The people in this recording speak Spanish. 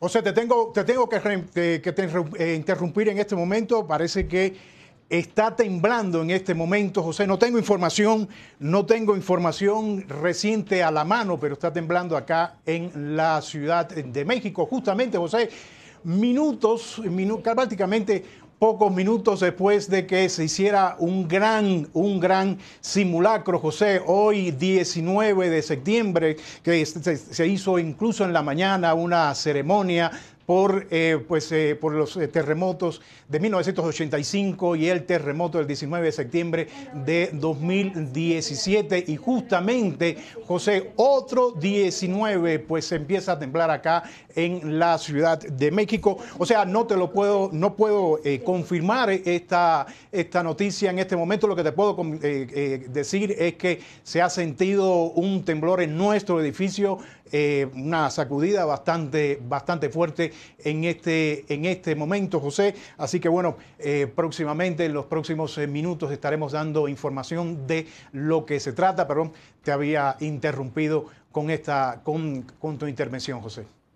José, te tengo, te tengo que, eh, interrumpir en este momento. Parece que está temblando en este momento, José. No tengo información, no tengo información reciente a la mano, pero está temblando acá en la Ciudad de México. Justamente, José, minutos, prácticamente pocos minutos después de que se hiciera un gran, un gran simulacro, José, hoy 19 de septiembre, que se hizo incluso en la mañana una ceremonia por, eh, pues, eh, por los eh, terremotos de 1985 y el terremoto del 19 de septiembre de 2017. Y justamente, José, otro 19, pues empieza a temblar acá en la Ciudad de México. O sea, no te lo puedo, no puedo confirmar esta, esta noticia en este momento. Lo que te puedo decir es que se ha sentido un temblor en nuestro edificio eh, una sacudida bastante, bastante fuerte en este, en este momento, José. Así que bueno, eh, próximamente, en los próximos eh, minutos, estaremos dando información de lo que se trata. Perdón, te había interrumpido con, esta, con, con tu intervención, José.